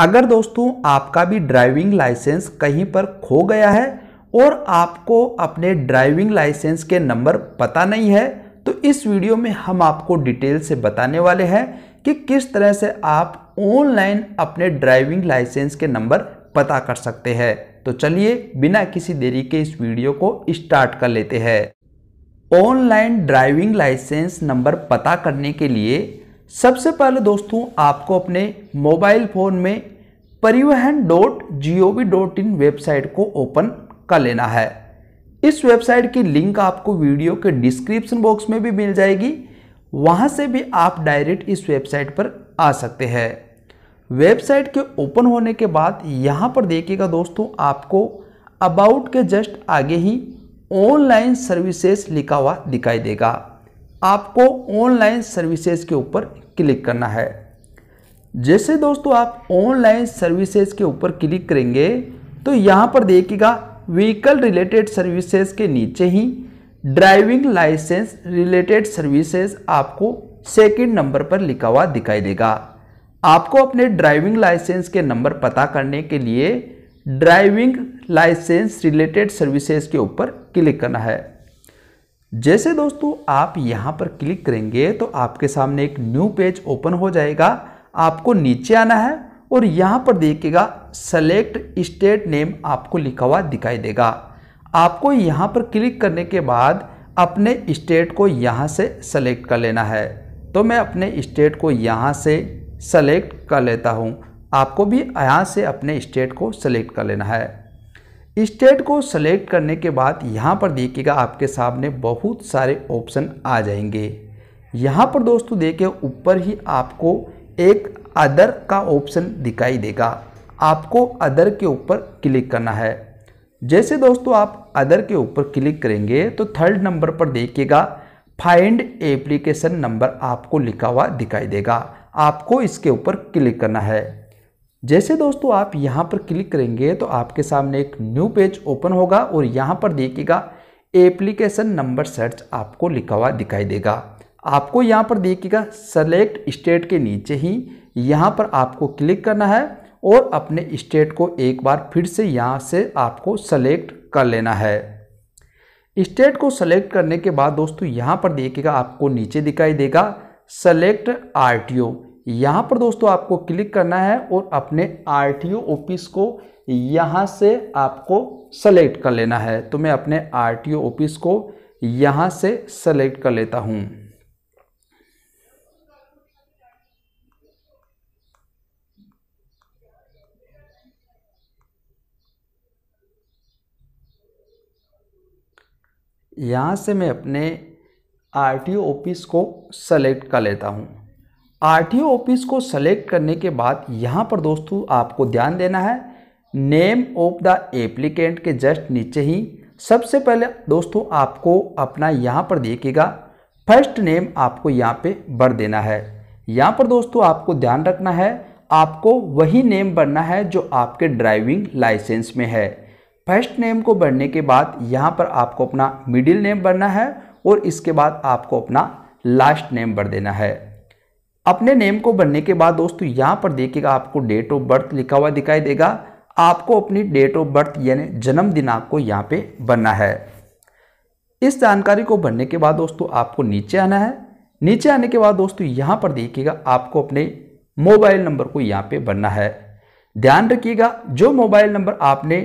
अगर दोस्तों आपका भी ड्राइविंग लाइसेंस कहीं पर खो गया है और आपको अपने ड्राइविंग लाइसेंस के नंबर पता नहीं है तो इस वीडियो में हम आपको डिटेल से बताने वाले हैं कि किस तरह से आप ऑनलाइन अपने ड्राइविंग लाइसेंस के नंबर पता कर सकते हैं तो चलिए बिना किसी देरी के इस वीडियो को स्टार्ट कर लेते हैं ऑनलाइन ड्राइविंग लाइसेंस नंबर पता करने के लिए सबसे पहले दोस्तों आपको अपने मोबाइल फ़ोन में Parivahan dot G O V dot in website को ओपन कर लेना है इस वेबसाइट की लिंक आपको वीडियो के डिस्क्रिप्शन बॉक्स में भी मिल जाएगी वहाँ से भी आप डायरेक्ट इस वेबसाइट पर आ सकते हैं वेबसाइट के ओपन होने के बाद यहाँ पर देखिएगा दोस्तों आपको अबाउट के जस्ट आगे ही ऑनलाइन सर्विसेज लिखा हुआ दिखाई देगा आपको ऑनलाइन सर्विसेज के ऊपर क्लिक करना है जैसे दोस्तों आप ऑनलाइन सर्विसेज के ऊपर क्लिक करेंगे तो यहाँ पर देखिएगा व्हीकल रिलेटेड सर्विसेज के नीचे ही ड्राइविंग लाइसेंस रिलेटेड सर्विसेज आपको सेकंड नंबर पर लिखा हुआ दिखाई देगा आपको अपने ड्राइविंग लाइसेंस के नंबर पता करने के लिए ड्राइविंग लाइसेंस रिलेटेड सर्विसेज के ऊपर क्लिक करना है जैसे दोस्तों आप यहाँ पर क्लिक करेंगे तो आपके सामने एक न्यू पेज ओपन हो जाएगा आपको नीचे आना है और यहाँ पर देखिएगा सेलेक्ट स्टेट नेम आपको लिखा हुआ दिखाई देगा आपको यहाँ पर क्लिक करने के बाद अपने स्टेट को यहाँ से सेलेक्ट कर लेना है तो मैं अपने स्टेट को यहाँ से सेलेक्ट कर लेता हूँ आपको भी यहाँ से अपने स्टेट को सेलेक्ट कर लेना है स्टेट को सेलेक्ट करने के बाद यहाँ पर देखिएगा आपके सामने बहुत सारे ऑप्शन आ जाएंगे यहाँ पर दोस्तों देखिए ऊपर ही आपको एक अदर का ऑप्शन दिखाई देगा आपको अदर के ऊपर क्लिक करना है जैसे दोस्तों आप अदर के ऊपर क्लिक करेंगे तो थर्ड नंबर पर देखिएगा फाइंड एप्लीकेशन नंबर आपको लिखा हुआ दिखाई देगा आपको इसके ऊपर क्लिक करना है जैसे दोस्तों आप यहाँ पर क्लिक करेंगे तो आपके सामने एक न्यू पेज ओपन होगा और यहाँ पर देखिएगा एप्लीकेशन नंबर सर्च आपको लिखा हुआ दिखाई देगा आपको यहाँ पर देखिएगा सेलेक्ट स्टेट के नीचे ही यहाँ पर आपको क्लिक करना है और अपने स्टेट को एक बार फिर से यहाँ से आपको सेलेक्ट कर लेना है स्टेट को सेलेक्ट करने के बाद दोस्तों यहाँ पर देखिएगा आपको नीचे दिखाई देगा सेलेक्ट आर यहाँ पर दोस्तों आपको क्लिक करना है और अपने आर ऑफिस को यहाँ से आपको सेलेक्ट कर लेना है तो मैं अपने आर ऑफिस को यहाँ से सेलेक्ट कर लेता हूँ यहाँ से मैं अपने आर ऑफिस को सेलेक्ट कर लेता हूँ आरटीओ ऑफिस को सेलेक्ट करने के बाद यहाँ पर दोस्तों आपको ध्यान देना है नेम ऑफ द एप्लीकेंट के जस्ट नीचे ही सबसे पहले दोस्तों आपको अपना यहाँ पर देखिएगा फर्स्ट नेम आपको यहाँ पे भर देना है यहाँ पर दोस्तों आपको ध्यान रखना है आपको वही नेम भरना है जो आपके ड्राइविंग लाइसेंस में है फर्स्ट नेम को भरने के बाद यहाँ पर आपको अपना मिडिल नेम भरना है और इसके बाद आपको अपना लास्ट नेम भर देना है अपने नेम को बनने के बाद दोस्तों यहाँ पर देखिएगा आपको डेट ऑफ बर्थ लिखा हुआ दिखाई देगा आपको अपनी डेट ऑफ बर्थ यानी जन्म दिनांक को यहाँ पे बनना है इस जानकारी को भरने के बाद दोस्तों आपको नीचे आना है नीचे आने के बाद दोस्तों यहाँ पर देखिएगा आपको अपने मोबाइल नंबर को यहाँ पे बनना है ध्यान रखिएगा जो मोबाइल नंबर आपने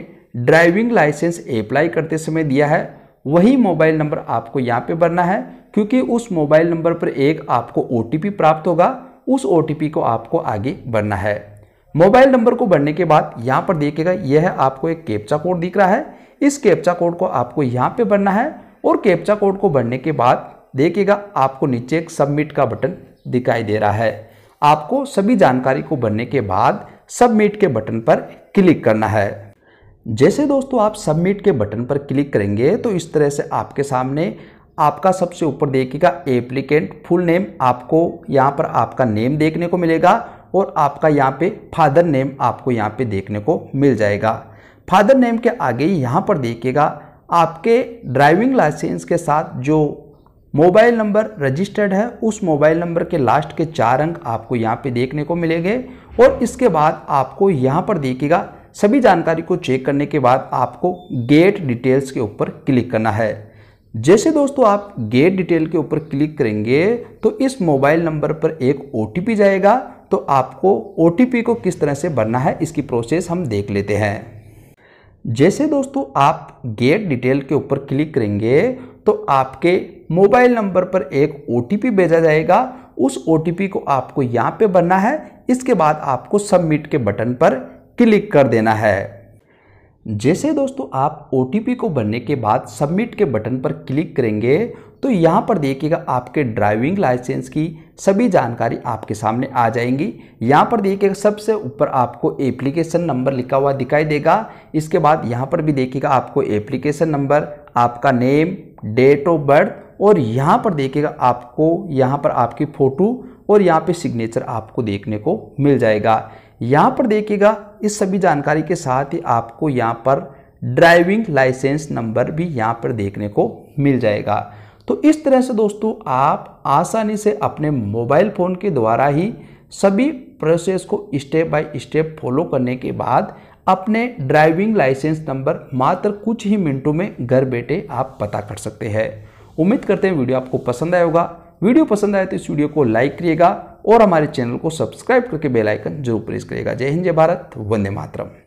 ड्राइविंग लाइसेंस अप्लाई करते समय दिया है वही मोबाइल नंबर आपको यहाँ पे बनना है क्योंकि उस मोबाइल नंबर पर एक आपको ओ प्राप्त होगा उस ओ को आपको आगे बढ़ना है मोबाइल नंबर को बढ़ने के बाद यहाँ पर देखिएगा यह आपको एक कैप्चा कोड दिख रहा है इस कैप्चा कोड को आपको यहाँ पे बढ़ना है और कैप्चा कोड को बढ़ने के बाद देखिएगा आपको नीचे एक सबमिट का बटन दिखाई दे रहा है आपको सभी जानकारी को बढ़ने के बाद सबमिट के बटन पर क्लिक करना है जैसे दोस्तों आप सबमिट के बटन पर क्लिक करेंगे तो इस तरह से आपके सामने आपका सबसे ऊपर देखिएगा एप्लीकेंट फुल नेम आपको यहाँ पर आपका नेम देखने को मिलेगा और आपका यहाँ पे फादर नेम आपको यहाँ पे देखने को मिल जाएगा फादर नेम के आगे यहाँ पर देखिएगा आपके ड्राइविंग लाइसेंस के साथ जो मोबाइल नंबर रजिस्टर्ड है उस मोबाइल नंबर के लास्ट के चार अंक आपको यहाँ पे देखने को मिलेंगे और इसके बाद आपको यहाँ पर देखिएगा सभी जानकारी को चेक करने के बाद आपको गेट डिटेल्स के ऊपर क्लिक करना है जैसे दोस्तों आप गेट डिटेल के ऊपर क्लिक करेंगे तो इस मोबाइल नंबर पर एक ओ जाएगा तो आपको ओ को किस तरह से भरना है इसकी प्रोसेस हम देख लेते हैं जैसे दोस्तों आप गेट डिटेल के ऊपर क्लिक करेंगे तो आपके मोबाइल नंबर पर एक ओ भेजा जाएगा उस ओ को आपको यहाँ पे भरना है इसके बाद आपको सबमिट के बटन पर क्लिक कर देना है जैसे दोस्तों आप ओ को भरने के बाद सबमिट के बटन पर क्लिक करेंगे तो यहाँ पर देखिएगा आपके ड्राइविंग लाइसेंस की सभी जानकारी आपके सामने आ जाएंगी यहाँ पर देखिएगा सबसे ऊपर आपको एप्लीकेशन नंबर लिखा हुआ दिखाई देगा इसके बाद यहाँ पर भी देखिएगा आपको एप्लीकेशन नंबर आपका नेम डेट ऑफ बर्थ और यहाँ पर देखिएगा आपको यहाँ पर आपकी फ़ोटो और यहाँ पे सिग्नेचर आपको देखने को मिल जाएगा यहाँ पर देखिएगा इस सभी जानकारी के साथ ही आपको यहाँ पर ड्राइविंग लाइसेंस नंबर भी यहाँ पर देखने को मिल जाएगा तो इस तरह से दोस्तों आप आसानी से अपने मोबाइल फ़ोन के द्वारा ही सभी प्रोसेस को स्टेप बाय स्टेप फॉलो करने के बाद अपने ड्राइविंग लाइसेंस नंबर मात्र कुछ ही मिनटों में घर बैठे आप पता कर सकते हैं उम्मीद करते हैं वीडियो आपको पसंद आएगा वीडियो पसंद आए तो इस वीडियो को लाइक करिएगा और हमारे चैनल को सब्सक्राइब करके बेलाइकन जरूर प्रेस करेगा जय हिंद जय भारत वंदे मातरम